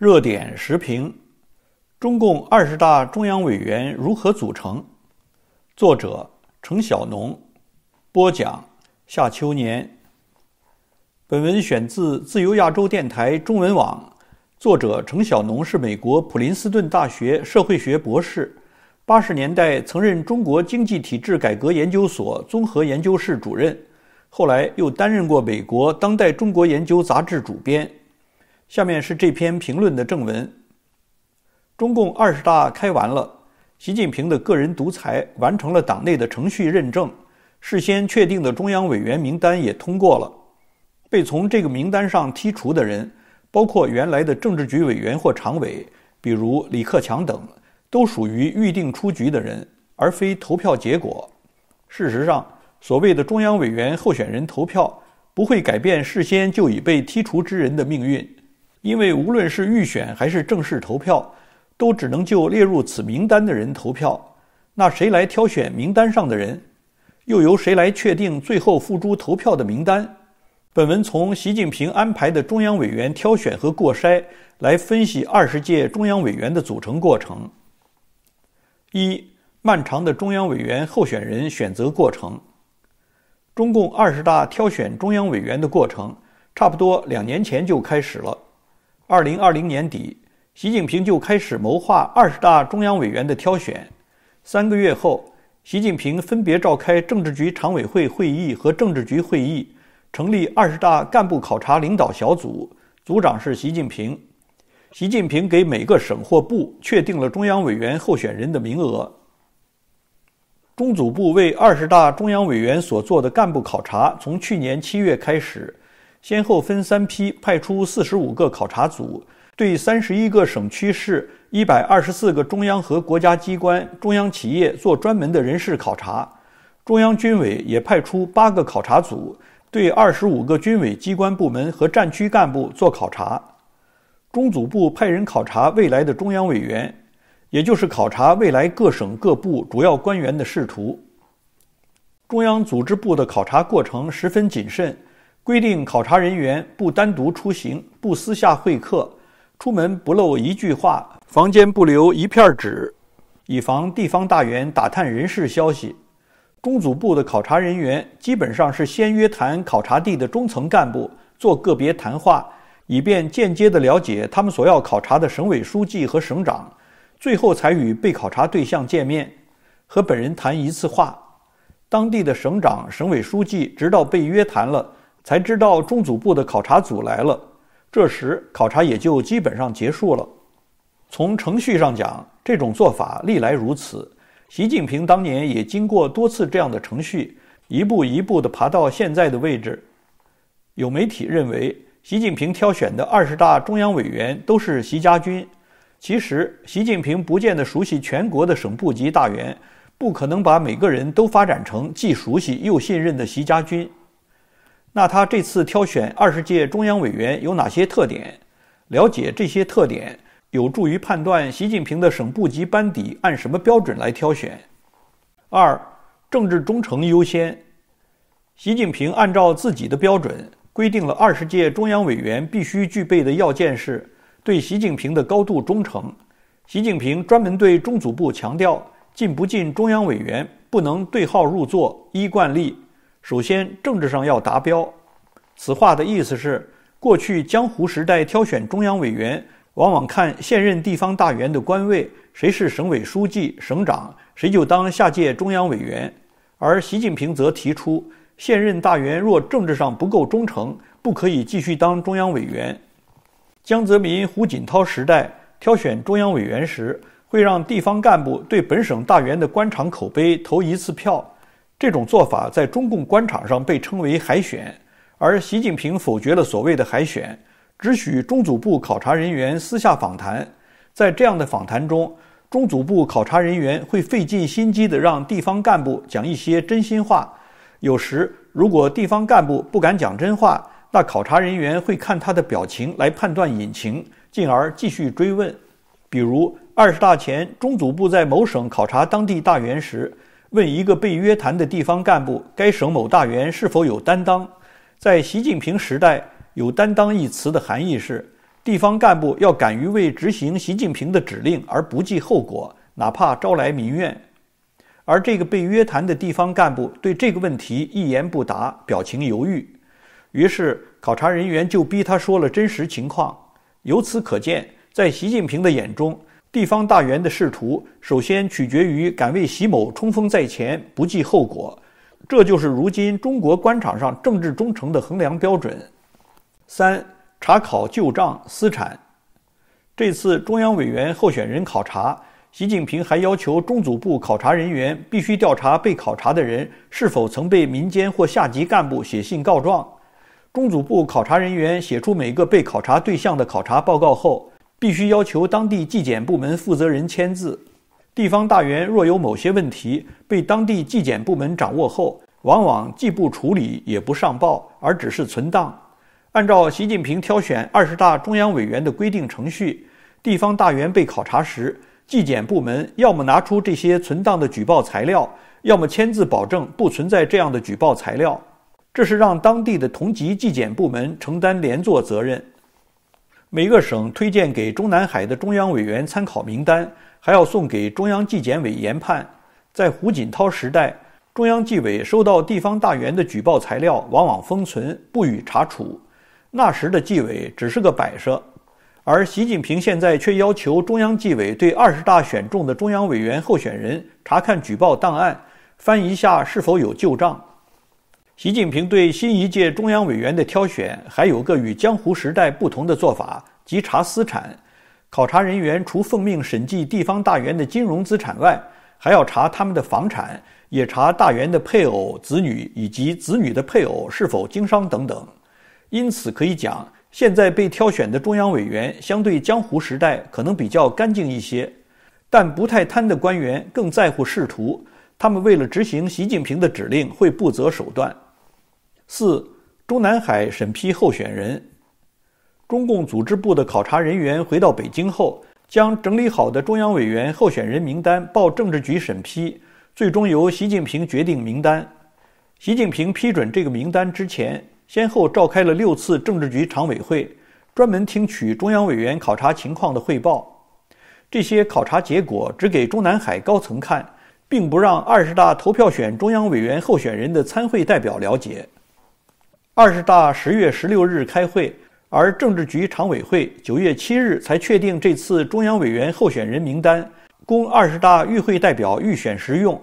热点时评：中共二十大中央委员如何组成？作者：程晓农，播讲：夏秋年。本文选自自由亚洲电台中文网。作者程晓农是美国普林斯顿大学社会学博士，八十年代曾任中国经济体制改革研究所综合研究室主任，后来又担任过美国《当代中国研究》杂志主编。下面是这篇评论的正文。中共二十大开完了，习近平的个人独裁完成了党内的程序认证，事先确定的中央委员名单也通过了。被从这个名单上剔除的人，包括原来的政治局委员或常委，比如李克强等，都属于预定出局的人，而非投票结果。事实上，所谓的中央委员候选人投票不会改变事先就已被剔除之人的命运。因为无论是预选还是正式投票，都只能就列入此名单的人投票。那谁来挑选名单上的人，又由谁来确定最后付诸投票的名单？本文从习近平安排的中央委员挑选和过筛来分析二十届中央委员的组成过程。一、漫长的中央委员候选人选择过程。中共二十大挑选中央委员的过程，差不多两年前就开始了。二零二零年底，习近平就开始谋划二十大中央委员的挑选。三个月后，习近平分别召开政治局常委会会议和政治局会议，成立二十大干部考察领导小组，组长是习近平。习近平给每个省或部确定了中央委员候选人的名额。中组部为二十大中央委员所做的干部考察，从去年七月开始。先后分三批派出四十五个考察组，对三十一个省区市、一百二十四个中央和国家机关、中央企业做专门的人事考察。中央军委也派出八个考察组，对二十五个军委机关部门和战区干部做考察。中组部派人考察未来的中央委员，也就是考察未来各省各部主要官员的仕途。中央组织部的考察过程十分谨慎。规定考察人员不单独出行，不私下会客，出门不漏一句话，房间不留一片纸，以防地方大员打探人事消息。中组部的考察人员基本上是先约谈考察地的中层干部，做个别谈话，以便间接的了解他们所要考察的省委书记和省长，最后才与被考察对象见面，和本人谈一次话。当地的省长、省委书记直到被约谈了。才知道中组部的考察组来了，这时考察也就基本上结束了。从程序上讲，这种做法历来如此。习近平当年也经过多次这样的程序，一步一步地爬到现在的位置。有媒体认为，习近平挑选的二十大中央委员都是习家军。其实，习近平不见得熟悉全国的省部级大员，不可能把每个人都发展成既熟悉又信任的习家军。那他这次挑选二十届中央委员有哪些特点？了解这些特点，有助于判断习近平的省部级班底按什么标准来挑选。二，政治忠诚优先。习近平按照自己的标准，规定了二十届中央委员必须具备的要件是：对习近平的高度忠诚。习近平专门对中组部强调，进不进中央委员，不能对号入座，依惯例。首先，政治上要达标。此话的意思是，过去江湖时代挑选中央委员，往往看现任地方大员的官位，谁是省委书记、省长，谁就当下届中央委员。而习近平则提出，现任大员若政治上不够忠诚，不可以继续当中央委员。江泽民、胡锦涛时代挑选中央委员时，会让地方干部对本省大员的官场口碑投一次票。这种做法在中共官场上被称为“海选”，而习近平否决了所谓的“海选”，只许中组部考察人员私下访谈。在这样的访谈中，中组部考察人员会费尽心机地让地方干部讲一些真心话。有时，如果地方干部不敢讲真话，那考察人员会看他的表情来判断隐情，进而继续追问。比如，二十大前，中组部在某省考察当地大员时。问一个被约谈的地方干部，该省某大员是否有担当？在习近平时代，有“担当”一词的含义是，地方干部要敢于为执行习近平的指令而不计后果，哪怕招来民怨。而这个被约谈的地方干部对这个问题一言不答，表情犹豫。于是，考察人员就逼他说了真实情况。由此可见，在习近平的眼中。地方大员的仕途，首先取决于敢为习某冲锋在前，不计后果。这就是如今中国官场上政治忠诚的衡量标准。三查考旧账、私产。这次中央委员候选人考察，习近平还要求中组部考察人员必须调查被考察的人是否曾被民间或下级干部写信告状。中组部考察人员写出每个被考察对象的考察报告后。必须要求当地纪检部门负责人签字。地方大员若有某些问题被当地纪检部门掌握后，往往既不处理也不上报，而只是存档。按照习近平挑选二十大中央委员的规定程序，地方大员被考察时，纪检部门要么拿出这些存档的举报材料，要么签字保证不存在这样的举报材料。这是让当地的同级纪检部门承担连坐责任。每个省推荐给中南海的中央委员参考名单，还要送给中央纪检委研判。在胡锦涛时代，中央纪委收到地方大员的举报材料，往往封存不予查处。那时的纪委只是个摆设，而习近平现在却要求中央纪委对二十大选中的中央委员候选人查看举报档案，翻一下是否有旧账。习近平对新一届中央委员的挑选，还有个与江湖时代不同的做法，即查私产。考察人员除奉命审计地方大员的金融资产外，还要查他们的房产，也查大员的配偶、子女以及子女的配偶是否经商等等。因此，可以讲，现在被挑选的中央委员相对江湖时代可能比较干净一些，但不太贪的官员更在乎仕途，他们为了执行习近平的指令，会不择手段。四中南海审批候选人，中共组织部的考察人员回到北京后，将整理好的中央委员候选人名单报政治局审批，最终由习近平决定名单。习近平批准这个名单之前，先后召开了六次政治局常委会，专门听取中央委员考察情况的汇报。这些考察结果只给中南海高层看，并不让二十大投票选中央委员候选人的参会代表了解。二十大十月十六日开会，而政治局常委会九月七日才确定这次中央委员候选人名单，供二十大与会代表预选时用。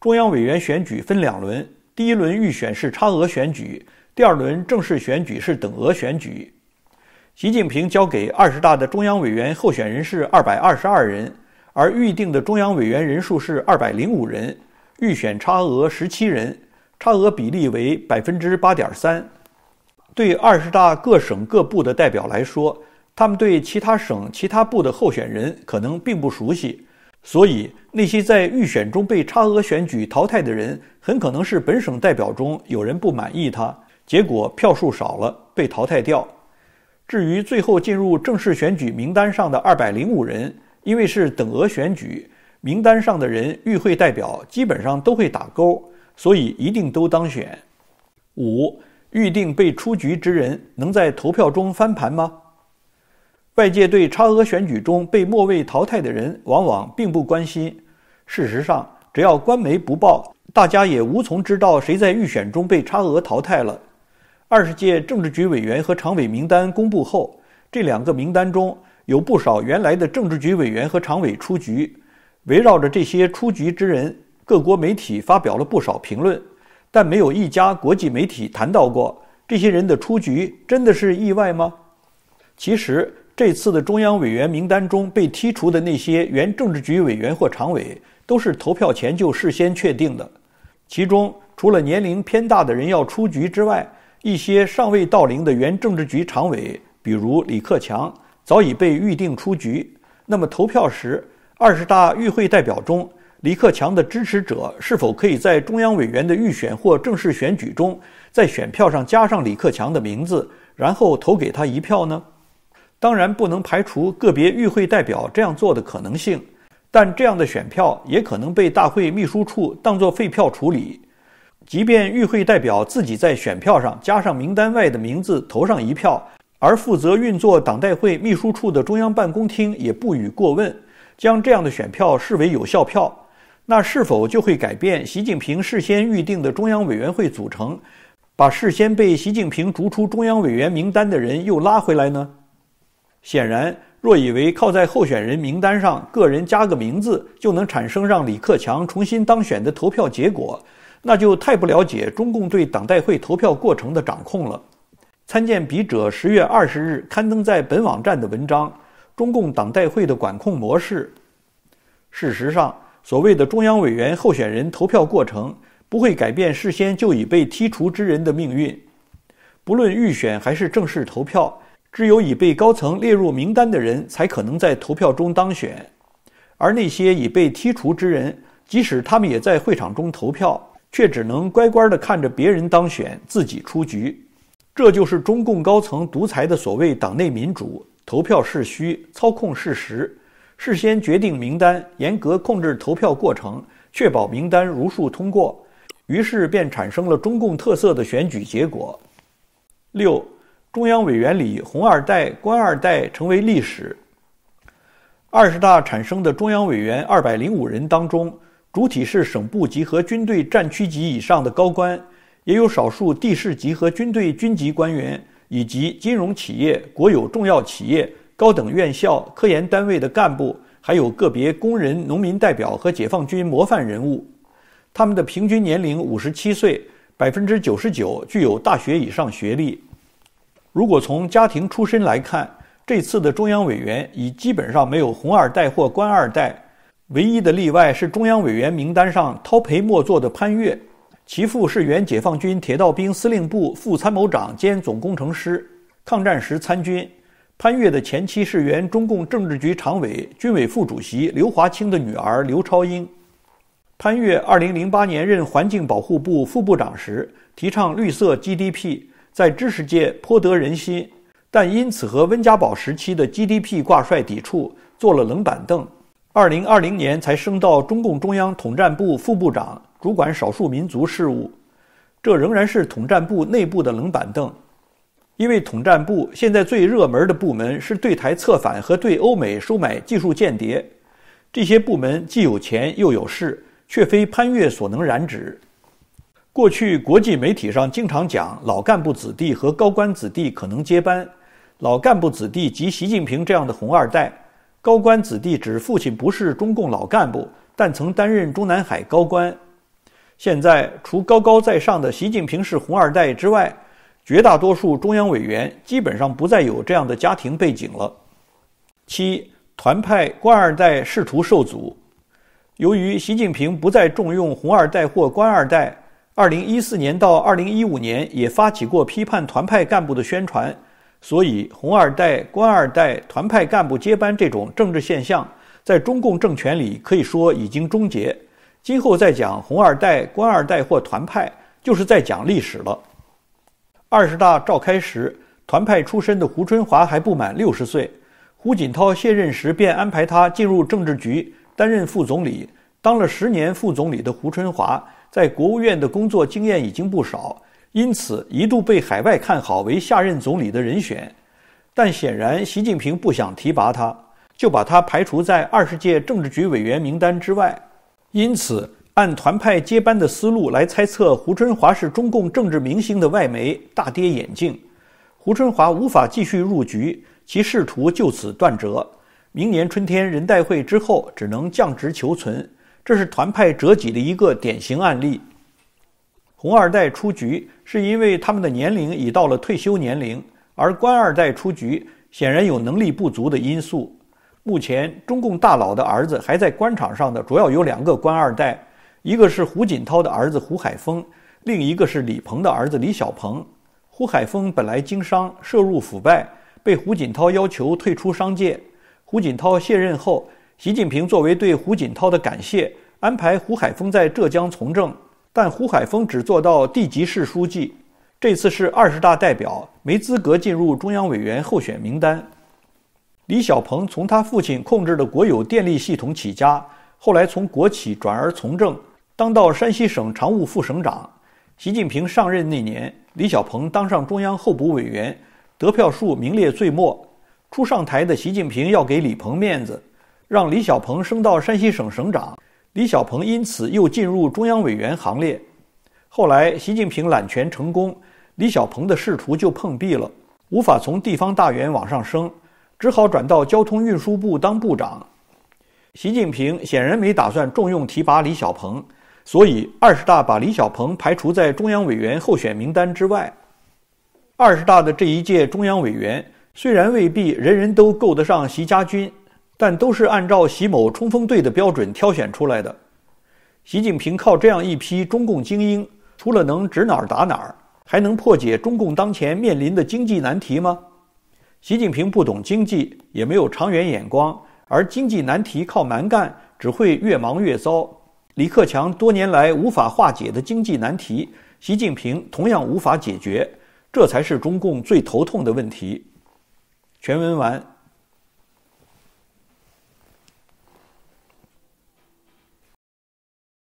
中央委员选举分两轮，第一轮预选是差额选举，第二轮正式选举是等额选举。习近平交给二十大的中央委员候选人是二百二十二人，而预定的中央委员人数是二百零五人，预选差额十七人。差额比例为百分之八点三。对二十大各省各部的代表来说，他们对其他省、其他部的候选人可能并不熟悉，所以那些在预选中被差额选举淘汰的人，很可能是本省代表中有人不满意他，结果票数少了被淘汰掉。至于最后进入正式选举名单上的二百零五人，因为是等额选举，名单上的人与会代表基本上都会打勾。所以一定都当选。五、预定被出局之人能在投票中翻盘吗？外界对差额选举中被末位淘汰的人往往并不关心。事实上，只要官媒不报，大家也无从知道谁在预选中被差额淘汰了。二十届政治局委员和常委名单公布后，这两个名单中有不少原来的政治局委员和常委出局。围绕着这些出局之人。各国媒体发表了不少评论，但没有一家国际媒体谈到过这些人的出局真的是意外吗？其实，这次的中央委员名单中被剔除的那些原政治局委员或常委，都是投票前就事先确定的。其中，除了年龄偏大的人要出局之外，一些尚未到龄的原政治局常委，比如李克强，早已被预定出局。那么，投票时，二十大与会代表中。李克强的支持者是否可以在中央委员的预选或正式选举中，在选票上加上李克强的名字，然后投给他一票呢？当然不能排除个别与会代表这样做的可能性，但这样的选票也可能被大会秘书处当作废票处理。即便与会代表自己在选票上加上名单外的名字投上一票，而负责运作党代会秘书处的中央办公厅也不予过问，将这样的选票视为有效票。那是否就会改变习近平事先预定的中央委员会组成，把事先被习近平逐出中央委员名单的人又拉回来呢？显然，若以为靠在候选人名单上个人加个名字就能产生让李克强重新当选的投票结果，那就太不了解中共对党代会投票过程的掌控了。参见笔者十月二十日刊登在本网站的文章《中共党代会的管控模式》。事实上。所谓的中央委员候选人投票过程不会改变事先就已被剔除之人的命运，不论预选还是正式投票，只有已被高层列入名单的人才可能在投票中当选，而那些已被剔除之人，即使他们也在会场中投票，却只能乖乖地看着别人当选，自己出局。这就是中共高层独裁的所谓党内民主，投票是虚，操控是实。事先决定名单，严格控制投票过程，确保名单如数通过，于是便产生了中共特色的选举结果。六，中央委员里“红二代”“官二代”成为历史。二十大产生的中央委员二百零五人当中，主体是省部级和军队战区级以上的高官，也有少数地市级和军队军级官员以及金融企业、国有重要企业。高等院校、科研单位的干部，还有个别工人、农民代表和解放军模范人物，他们的平均年龄五十七岁，百分之九十九具有大学以上学历。如果从家庭出身来看，这次的中央委员已基本上没有“红二代”或“官二代”，唯一的例外是中央委员名单上掏培莫作的潘岳，其父是原解放军铁道兵司令部副参谋长兼总工程师，抗战时参军。潘越的前妻是原中共政治局常委、军委副主席刘华清的女儿刘超英。潘越2008年任环境保护部副部长时，提倡绿色 GDP，在知识界颇得人心，但因此和温家宝时期的 GDP 挂帅抵触，坐了冷板凳。2020年才升到中共中央统战部副部长，主管少数民族事务，这仍然是统战部内部的冷板凳。因为统战部现在最热门的部门是对台策反和对欧美收买技术间谍，这些部门既有钱又有势，却非潘岳所能染指。过去国际媒体上经常讲老干部子弟和高官子弟可能接班，老干部子弟即习近平这样的红二代，高官子弟指父亲不是中共老干部，但曾担任中南海高官。现在除高高在上的习近平是红二代之外，绝大多数中央委员基本上不再有这样的家庭背景了。七团派官二代仕途受阻，由于习近平不再重用红二代或官二代，二零一四年到二零一五年也发起过批判团派干部的宣传，所以红二代、官二代、团派干部接班这种政治现象，在中共政权里可以说已经终结。今后再讲红二代、官二代或团派，就是在讲历史了。二十大召开时，团派出身的胡春华还不满六十岁。胡锦涛卸任时便安排他进入政治局担任副总理，当了十年副总理的胡春华在国务院的工作经验已经不少，因此一度被海外看好为下任总理的人选。但显然习近平不想提拔他，就把他排除在二十届政治局委员名单之外。因此。按团派接班的思路来猜测，胡春华是中共政治明星的外媒大跌眼镜。胡春华无法继续入局，其仕途就此断折。明年春天人代会之后，只能降职求存。这是团派折戟的一个典型案例。红二代出局是因为他们的年龄已到了退休年龄，而官二代出局显然有能力不足的因素。目前，中共大佬的儿子还在官场上的主要有两个官二代。一个是胡锦涛的儿子胡海峰，另一个是李鹏的儿子李小鹏。胡海峰本来经商，涉入腐败，被胡锦涛要求退出商界。胡锦涛卸任后，习近平作为对胡锦涛的感谢，安排胡海峰在浙江从政。但胡海峰只做到地级市书记，这次是二十大代表，没资格进入中央委员候选名单。李小鹏从他父亲控制的国有电力系统起家，后来从国企转而从政。当到山西省常务副省长，习近平上任那年，李小鹏当上中央候补委员，得票数名列最末。初上台的习近平要给李鹏面子，让李小鹏升到山西省省长。李小鹏因此又进入中央委员行列。后来习近平揽权成功，李小鹏的仕途就碰壁了，无法从地方大员往上升，只好转到交通运输部当部长。习近平显然没打算重用提拔李小鹏。所以二十大把李小鹏排除在中央委员候选名单之外。二十大的这一届中央委员虽然未必人人都够得上习家军，但都是按照习某冲锋队的标准挑选出来的。习近平靠这样一批中共精英，除了能指哪儿打哪儿，还能破解中共当前面临的经济难题吗？习近平不懂经济，也没有长远眼光，而经济难题靠蛮干，只会越忙越糟。李克强多年来无法化解的经济难题，习近平同样无法解决，这才是中共最头痛的问题。全文完。